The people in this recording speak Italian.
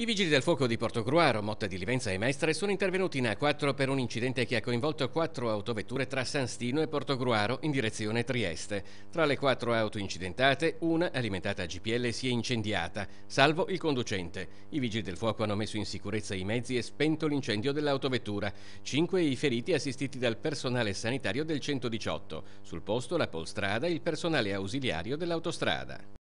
I vigili del fuoco di Portocruaro, Motta di Livenza e Mestre sono intervenuti in A4 per un incidente che ha coinvolto quattro autovetture tra San Stino e Portocruaro in direzione Trieste. Tra le quattro auto incidentate, una alimentata a GPL si è incendiata, salvo il conducente. I vigili del fuoco hanno messo in sicurezza i mezzi e spento l'incendio dell'autovettura. Cinque i feriti assistiti dal personale sanitario del 118. Sul posto la polstrada e il personale ausiliario dell'autostrada.